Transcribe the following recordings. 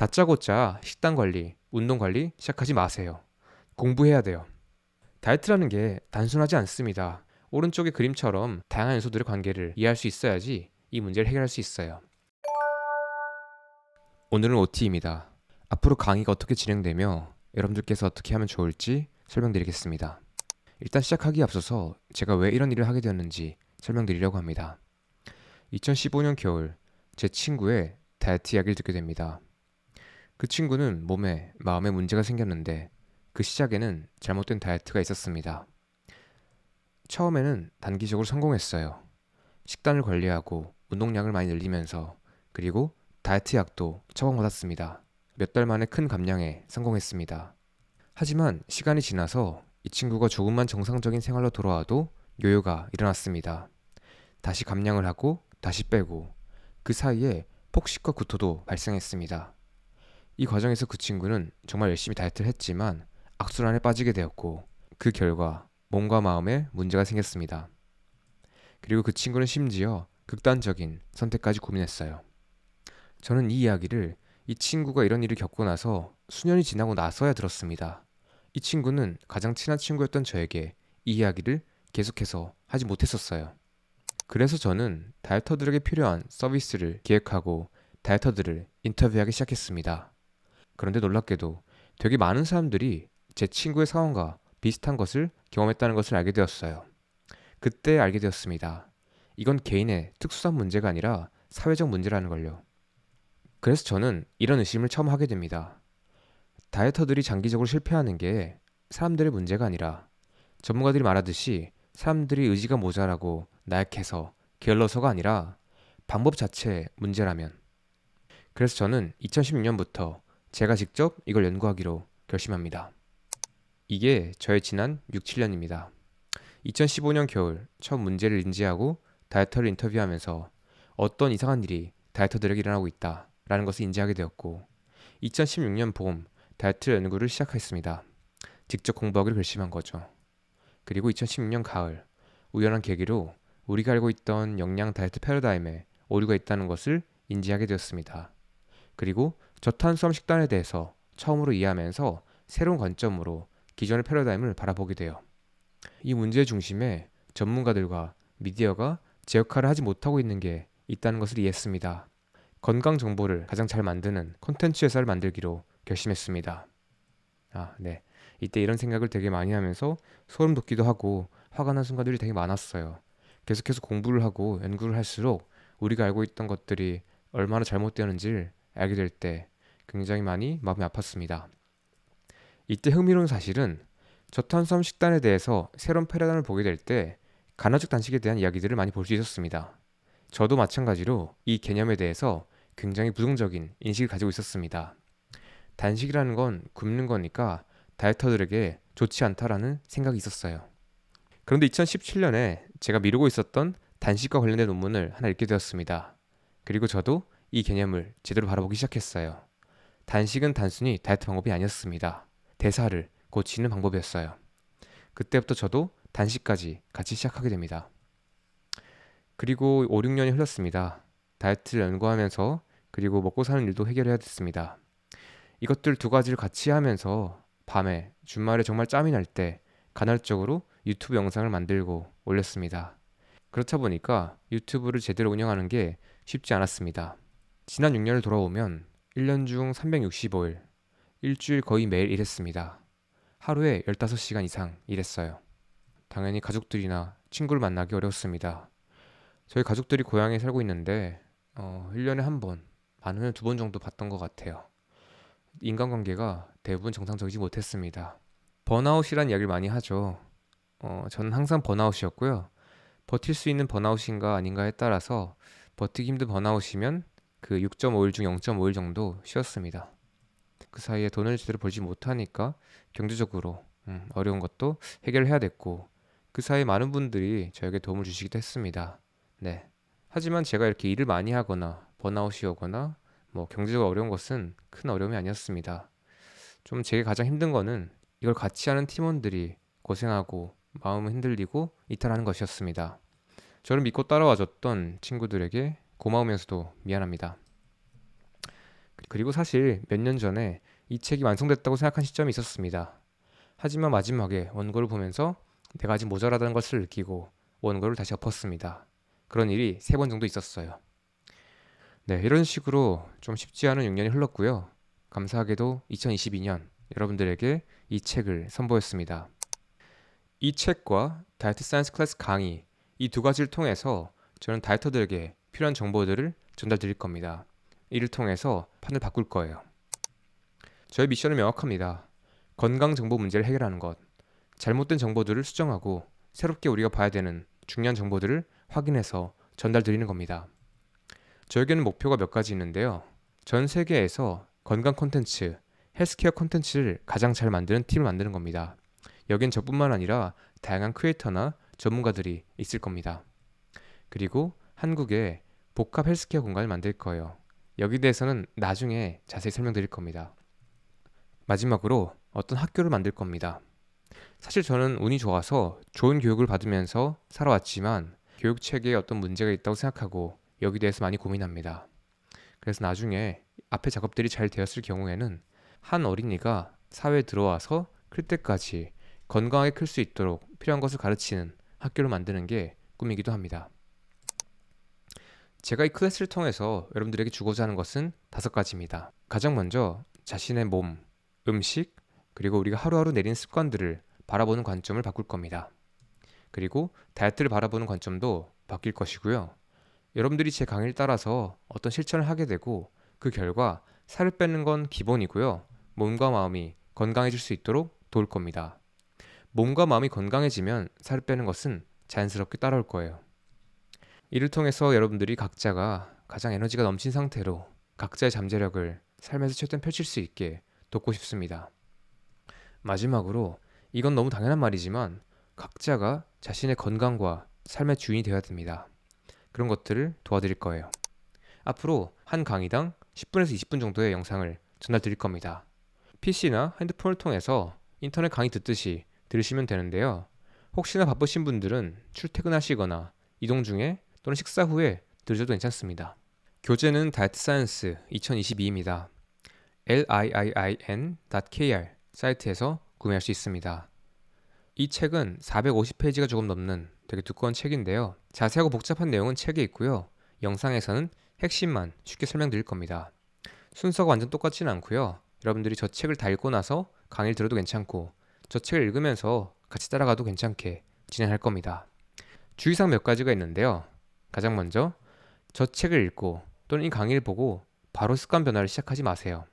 다짜고짜 식단 관리, 운동 관리 시작하지 마세요. 공부해야 돼요. 다이어트라는 게 단순하지 않습니다. 오른쪽의 그림처럼 다양한 요소들의 관계를 이해할 수 있어야지 이 문제를 해결할 수 있어요. 오늘은 OT입니다. 앞으로 강의가 어떻게 진행되며 여러분들께서 어떻게 하면 좋을지 설명드리겠습니다. 일단 시작하기에 앞서서 제가 왜 이런 일을 하게 되었는지 설명드리려고 합니다. 2015년 겨울 제 친구의 다이어트 이야기를 듣게 됩니다. 그 친구는 몸에, 마음에 문제가 생겼는데 그 시작에는 잘못된 다이어트가 있었습니다. 처음에는 단기적으로 성공했어요. 식단을 관리하고 운동량을 많이 늘리면서 그리고 다이어트 약도 처방받았습니다. 몇 달 만에 큰 감량에 성공했습니다. 하지만 시간이 지나서 이 친구가 조금만 정상적인 생활로 돌아와도 요요가 일어났습니다. 다시 감량을 하고 다시 빼고 그 사이에 폭식과 구토도 발생했습니다. 이 과정에서 그 친구는 정말 열심히 다이어트를 했지만 악순환에 빠지게 되었고 그 결과 몸과 마음에 문제가 생겼습니다. 그리고 그 친구는 심지어 극단적인 선택까지 고민했어요. 저는 이 이야기를 이 친구가 이런 일을 겪고 나서 수년이 지나고 나서야 들었습니다. 이 친구는 가장 친한 친구였던 저에게 이 이야기를 계속해서 하지 못했었어요. 그래서 저는 다이어터들에게 필요한 서비스를 기획하고 다이어터들을 인터뷰하기 시작했습니다. 그런데 놀랍게도 되게 많은 사람들이 제 친구의 상황과 비슷한 것을 경험했다는 것을 알게 되었어요. 그때 알게 되었습니다. 이건 개인의 특수한 문제가 아니라 사회적 문제라는 걸요. 그래서 저는 이런 의심을 처음 하게 됩니다. 다이어터들이 장기적으로 실패하는 게 사람들의 문제가 아니라 전문가들이 말하듯이 사람들이 의지가 모자라고 나약해서 게을러서가 아니라 방법 자체의 문제라면. 그래서 저는 2016년부터 제가 직접 이걸 연구하기로 결심합니다. 이게 저의 지난 6, 7년입니다. 2015년 겨울 첫 문제를 인지하고 다이어터를 인터뷰하면서 어떤 이상한 일이 다이어터들에게 일어나고 있다라는 것을 인지하게 되었고 2016년 봄 다이어트 연구를 시작했습니다. 직접 공부하기로 결심한 거죠. 그리고 2016년 가을 우연한 계기로 우리가 알고 있던 영양 다이어트 패러다임에 오류가 있다는 것을 인지하게 되었습니다. 그리고 저탄수화물 식단에 대해서 처음으로 이해하면서 새로운 관점으로 기존의 패러다임을 바라보게 돼요. 이 문제의 중심에 전문가들과 미디어가 제 역할을 하지 못하고 있는 게 있다는 것을 이해했습니다. 건강 정보를 가장 잘 만드는 콘텐츠 회사를 만들기로 결심했습니다. 아, 네. 이때 이런 생각을 되게 많이 하면서 소름 돋기도 하고 화가 난 순간들이 되게 많았어요. 계속해서 공부를 하고 연구를 할수록 우리가 알고 있던 것들이 얼마나 잘못되는지를 었 알게 될때 굉장히 많이 마음이 아팠습니다. 이때 흥미로운 사실은 저탄수화물 식단에 대해서 새로운 패러다임을 보게 될 때 간헐적 단식에 대한 이야기들을 많이 볼 수 있었습니다. 저도 마찬가지로 이 개념에 대해서 굉장히 부정적인 인식을 가지고 있었습니다. 단식이라는 건 굶는 거니까 다이어터들에게 좋지 않다라는 생각이 있었어요. 그런데 2017년에 제가 미루고 있었던 단식과 관련된 논문을 하나 읽게 되었습니다. 그리고 저도 이 개념을 제대로 바라보기 시작했어요. 단식은 단순히 다이어트 방법이 아니었습니다. 대사를 고치는 방법이었어요. 그때부터 저도 단식까지 같이 시작하게 됩니다. 그리고 5, 6년이 흘렀습니다. 다이어트를 연구하면서 그리고 먹고 사는 일도 해결해야 됐습니다. 이것들 두 가지를 같이 하면서 밤에 주말에 정말 짬이 날 때 간헐적으로 유튜브 영상을 만들고 올렸습니다. 그렇다 보니까 유튜브를 제대로 운영하는 게 쉽지 않았습니다. 지난 6년을 돌아오면 1년 중 365일, 일주일 거의 매일 일했습니다. 하루에 15시간 이상 일했어요. 당연히 가족들이나 친구를 만나기 어려웠습니다. 저희 가족들이 고향에 살고 있는데 어, 1년에 한 번, 많으면 두번 정도 봤던 것 같아요. 인간관계가 대부분 정상적이지 못했습니다. 번아웃이란 이야기를 많이 하죠. 어, 저는 항상 번아웃이었고요. 버틸 수 있는 번아웃인가 아닌가에 따라서 버티기 힘든 번아웃이면 그 6.5일 중 0.5일 정도 쉬었습니다. 그 사이에 돈을 제대로 벌지 못하니까 경제적으로 음, 어려운 것도 해결해야 됐고 그 사이 에 많은 분들이 저에게 도움을 주시기도 했습니다. 네. 하지만 제가 이렇게 일을 많이 하거나 번아웃이 오거나 뭐 경제적으로 어려운 것은 큰 어려움이 아니었습니다. 좀 제게 가장 힘든 거는 이걸 같이 하는 팀원들이 고생하고 마음을 흔들리고 이탈하는 것이었습니다. 저를 믿고 따라와 줬던 친구들에게 고마우면서도 미안합니다. 그리고 사실 몇 년 전에 이 책이 완성됐다고 생각한 시점이 있었습니다. 하지만 마지막에 원고를 보면서 내가 네 아직 모자라다는 것을 느끼고 원고를 다시 엎었습니다. 그런 일이 세 번 정도 있었어요. 네, 이런 식으로 좀 쉽지 않은 6년이 흘렀고요. 감사하게도 2022년 여러분들에게 이 책을 선보였습니다. 이 책과 다이어트 사이언스 클래스 강의 이 두 가지를 통해서 저는 다이어터들에게 필요한 정보들을 전달 드릴 겁니다. 이를 통해서 판을 바꿀 거예요. 저의 미션은 명확합니다. 건강 정보 문제를 해결하는 것, 잘못된 정보들을 수정하고 새롭게 우리가 봐야 되는 중요한 정보들을 확인해서 전달 드리는 겁니다. 저에게는 목표가 몇 가지 있는데요. 전 세계에서 건강 콘텐츠, 헬스케어 콘텐츠를 가장 잘 만드는 팀을 만드는 겁니다. 여긴 저뿐만 아니라 다양한 크리에이터나 전문가들이 있을 겁니다. 그리고 한국에 복합 헬스케어 공간을 만들 거예요. 여기 대해서는 나중에 자세히 설명드릴 겁니다. 마지막으로 어떤 학교를 만들 겁니다. 사실 저는 운이 좋아서 좋은 교육을 받으면서 살아왔지만 교육 체계에 어떤 문제가 있다고 생각하고 여기 대해서 많이 고민합니다. 그래서 나중에 앞에 작업들이 잘 되었을 경우에는 한 어린이가 사회에 들어와서 클 때까지 건강하게 클 수 있도록 필요한 것을 가르치는 학교를 만드는 게 꿈이기도 합니다. 제가 이 클래스를 통해서 여러분들에게 주고자 하는 것은 다섯 가지입니다. 가장 먼저 자신의 몸, 음식, 그리고 우리가 하루하루 내린 습관들을 바라보는 관점을 바꿀 겁니다. 그리고 다이어트를 바라보는 관점도 바뀔 것이고요. 여러분들이 제 강의를 따라서 어떤 실천을 하게 되고 그 결과 살을 빼는 건 기본이고요. 몸과 마음이 건강해질 수 있도록 도울 겁니다. 몸과 마음이 건강해지면 살을 빼는 것은 자연스럽게 따라올 거예요. 이를 통해서 여러분들이 각자가 가장 에너지가 넘친 상태로 각자의 잠재력을 삶에서 최대한 펼칠 수 있게 돕고 싶습니다. 마지막으로 이건 너무 당연한 말이지만 각자가 자신의 건강과 삶의 주인이 되어야 됩니다. 그런 것들을 도와드릴 거예요. 앞으로 한 강의당 10분에서 20분 정도의 영상을 전달 드릴 겁니다. PC나 핸드폰을 통해서 인터넷 강의 듣듯이 들으시면 되는데요. 혹시나 바쁘신 분들은 출퇴근하시거나 이동 중에 또는 식사 후에 들으셔도 괜찮습니다. 교재는 다이어트 사이언스 2022입니다. liiin.kr 사이트에서 구매할 수 있습니다. 이 책은 450페이지가 조금 넘는 되게 두꺼운 책인데요. 자세하고 복잡한 내용은 책에 있고요. 영상에서는 핵심만 쉽게 설명드릴 겁니다. 순서가 완전 똑같지는 않고요. 여러분들이 저 책을 다 읽고 나서 강의를 들어도 괜찮고 저 책을 읽으면서 같이 따라가도 괜찮게 진행할 겁니다. 주의사항 몇 가지가 있는데요. 가장 먼저 저 책을 읽고 또는 이 강의를 보고 바로 습관 변화를 시작하지 마세요.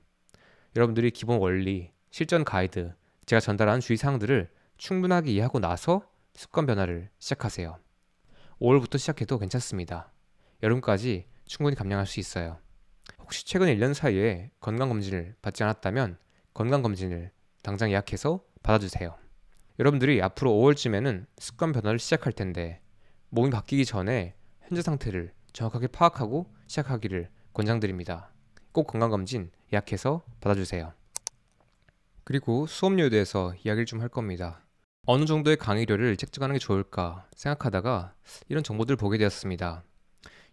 여러분들이 기본 원리, 실전 가이드, 제가 전달한 주의 사항들을 충분하게 이해하고 나서 습관 변화를 시작하세요. 5월부터 시작해도 괜찮습니다. 여름까지 충분히 감량할 수 있어요. 혹시 최근 1년 사이에 건강검진을 받지 않았다면 건강검진을 당장 예약해서 받아주세요. 여러분들이 앞으로 5월쯤에는 습관 변화를 시작할 텐데 몸이 바뀌기 전에 현재 상태를 정확하게 파악하고 시작하기를 권장드립니다. 꼭 건강검진 예약해서 받아주세요. 그리고 수업료에 대해서 이야기를 좀 할 겁니다. 어느 정도의 강의료를 책정하는 게 좋을까 생각하다가 이런 정보들을 보게 되었습니다.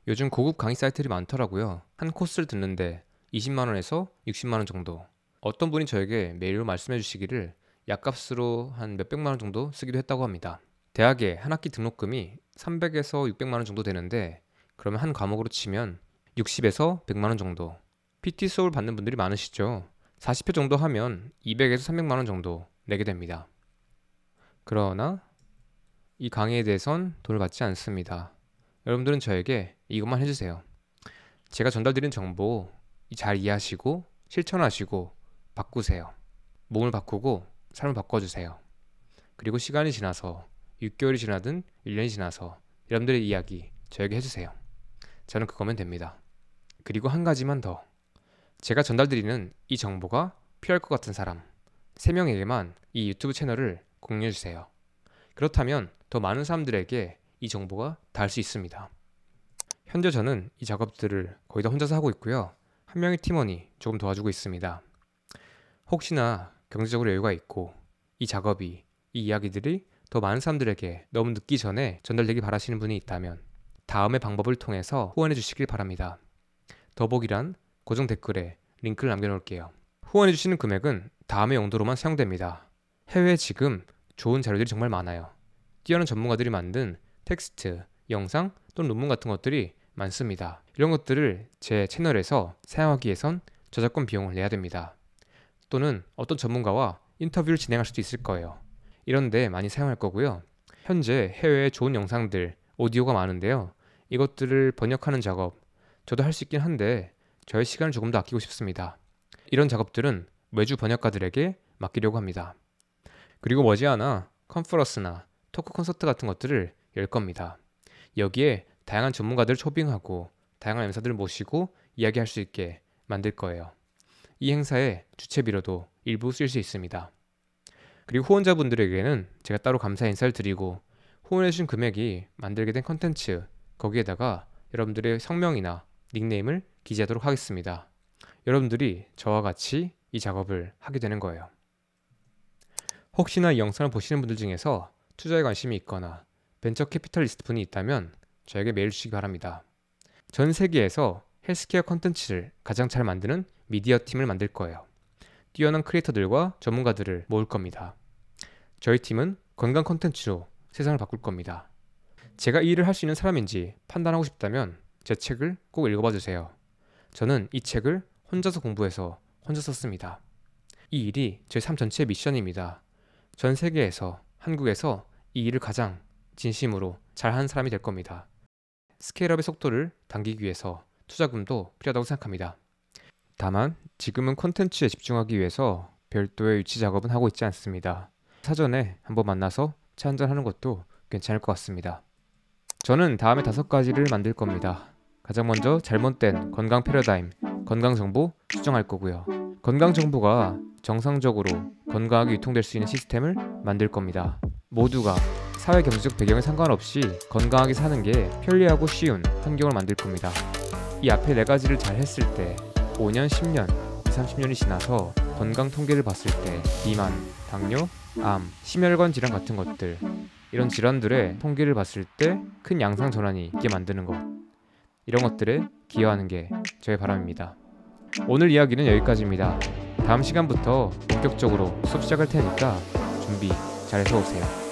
요즘 고급 강의 사이트들이 많더라고요. 한 코스를 듣는데 20만원에서 60만원 정도. 어떤 분이 저에게 메일로 말씀해 주시기를 약값으로 한 몇백만원 정도 쓰기도 했다고 합니다. 대학에 한 학기 등록금이 300에서 600만 원 정도 되는데 그러면 한 과목으로 치면 60에서 100만 원 정도. PT 수업을 받는 분들이 많으시죠. 40회 정도 하면 200에서 300만 원 정도 내게 됩니다. 그러나 이 강의에 대해선 돈을 받지 않습니다. 여러분들은 저에게 이것만 해주세요. 제가 전달드린 정보 잘 이해하시고 실천하시고 바꾸세요. 몸을 바꾸고 삶을 바꿔주세요. 그리고 시간이 지나서 6개월이 지나든 1년이 지나서 여러분들의 이야기 저에게 해주세요. 저는 그거면 됩니다. 그리고 한 가지만 더. 제가 전달드리는 이 정보가 필요할 것 같은 사람 3명에게만 이 유튜브 채널을 공유해주세요. 그렇다면 더 많은 사람들에게 이 정보가 닿을 수 있습니다. 현재 저는 이 작업들을 거의 다 혼자서 하고 있고요. 한 명의 팀원이 조금 도와주고 있습니다. 혹시나 경제적으로 여유가 있고 이 작업이 이 이야기들이 더 많은 사람들에게 너무 늦기 전에 전달되기 바라시는 분이 있다면 다음의 방법을 통해서 후원해 주시길 바랍니다. 더보기란 고정 댓글에 링크를 남겨놓을게요. 후원해 주시는 금액은 다음의 용도로만 사용됩니다. 해외에 지금 좋은 자료들이 정말 많아요. 뛰어난 전문가들이 만든 텍스트, 영상 또는 논문 같은 것들이 많습니다. 이런 것들을 제 채널에서 사용하기 위해선 저작권 비용을 내야 됩니다. 또는 어떤 전문가와 인터뷰를 진행할 수도 있을 거예요. 이런 데 많이 사용할 거고요. 현재 해외에 좋은 영상들, 오디오가 많은데요. 이것들을 번역하는 작업, 저도 할 수 있긴 한데 저의 시간을 조금 더 아끼고 싶습니다. 이런 작업들은 외주 번역가들에게 맡기려고 합니다. 그리고 머지않아 컨퍼런스나 토크 콘서트 같은 것들을 열 겁니다. 여기에 다양한 전문가들 초빙하고 다양한 연사들을 모시고 이야기할 수 있게 만들 거예요. 이 행사의 주체비로도 일부 쓸 수 있습니다. 그리고 후원자분들에게는 제가 따로 감사 인사를 드리고 후원해주신 금액이 만들게 된 컨텐츠 거기에다가 여러분들의 성명이나 닉네임을 기재하도록 하겠습니다. 여러분들이 저와 같이 이 작업을 하게 되는 거예요. 혹시나 이 영상을 보시는 분들 중에서 투자에 관심이 있거나 벤처 캐피털리스트 분이 있다면 저에게 메일 주시기 바랍니다. 전 세계에서 헬스케어 컨텐츠를 가장 잘 만드는 미디어 팀을 만들 거예요. 뛰어난 크리에이터들과 전문가들을 모을 겁니다. 저희 팀은 건강 콘텐츠로 세상을 바꿀 겁니다. 제가 이 일을 할 수 있는 사람인지 판단하고 싶다면 제 책을 꼭 읽어봐 주세요. 저는 이 책을 혼자서 공부해서 혼자 썼습니다. 이 일이 제 삶 전체의 미션입니다. 전 세계에서 한국에서 이 일을 가장 진심으로 잘하는 사람이 될 겁니다. 스케일업의 속도를 당기기 위해서 투자금도 필요하다고 생각합니다. 다만 지금은 콘텐츠에 집중하기 위해서 별도의 유치 작업은 하고 있지 않습니다. 사전에 한번 만나서 차 한잔하는 것도 괜찮을 것 같습니다. 저는 다음에 다섯 가지를 만들 겁니다. 가장 먼저 잘못된 건강 패러다임, 건강 정보 수정할 거고요. 건강 정보가 정상적으로 건강하게 유통될 수 있는 시스템을 만들 겁니다. 모두가 사회 경제적 배경에 상관없이 건강하게 사는 게 편리하고 쉬운 환경을 만들 겁니다. 이 앞에 네 가지를 잘 했을 때 5년, 10년, 20, 30년이 지나서 건강 통계를 봤을 때 비만, 당뇨, 암, 심혈관 질환 같은 것들 이런 질환들의 통계를 봤을 때 큰 양상 전환이 있게 만드는 것 이런 것들에 기여하는 게 저의 바람입니다. 오늘 이야기는 여기까지입니다. 다음 시간부터 본격적으로 수업 시작할 테니까 준비 잘해서 오세요.